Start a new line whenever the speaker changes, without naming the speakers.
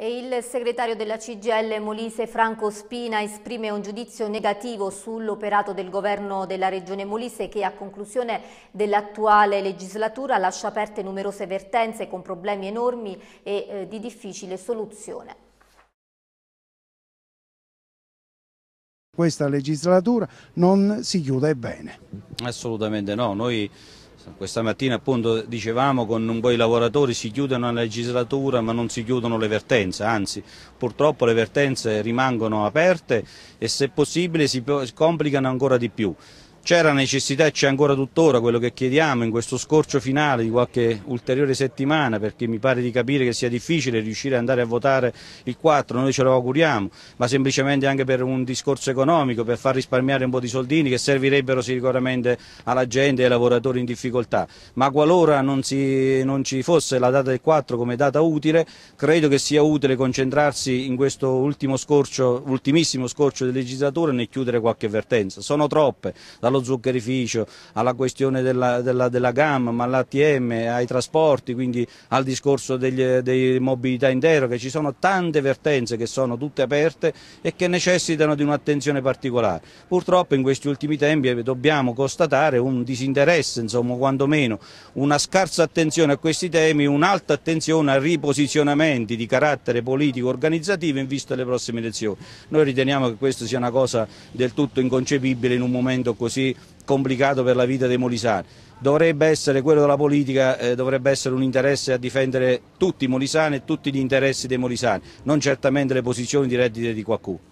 E il segretario della CGL Molise Franco Spina esprime un giudizio negativo sull'operato del governo della regione Molise che a conclusione dell'attuale legislatura lascia aperte numerose vertenze con problemi enormi e eh, di difficile soluzione.
Questa legislatura non si chiude bene.
Assolutamente no, noi Certo. Questa mattina appunto dicevamo con un po' i lavoratori si chiude una legislatura ma non si chiudono le vertenze, anzi purtroppo le vertenze rimangono aperte e se possibile si complicano ancora di più c'era necessità e c'è ancora tuttora quello che chiediamo in questo scorcio finale di qualche ulteriore settimana perché mi pare di capire che sia difficile riuscire ad andare a votare il 4, noi ce lo auguriamo, ma semplicemente anche per un discorso economico, per far risparmiare un po' di soldini che servirebbero sicuramente alla gente e ai lavoratori in difficoltà, ma qualora non, si, non ci fosse la data del 4 come data utile, credo che sia utile concentrarsi in questo ultimo scorcio, ultimissimo scorcio del legislatore nel chiudere qualche vertenza, sono troppe, Dallo allo zuccherificio, alla questione della, della, della gamma, all'ATM, ai trasporti, quindi al discorso degli, dei mobilità in ci sono tante vertenze che sono tutte aperte e che necessitano di un'attenzione particolare. Purtroppo in questi ultimi tempi eh, dobbiamo constatare un disinteresse, insomma quantomeno una scarsa attenzione a questi temi, un'alta attenzione a riposizionamenti di carattere politico organizzativo in vista delle prossime elezioni. Noi riteniamo che questa sia una cosa del tutto inconcepibile in un momento così complicato per la vita dei molisani. Dovrebbe essere quello della politica, eh, dovrebbe essere un interesse a difendere tutti i molisani e tutti gli interessi dei molisani, non certamente le posizioni di reddito di qualcuno.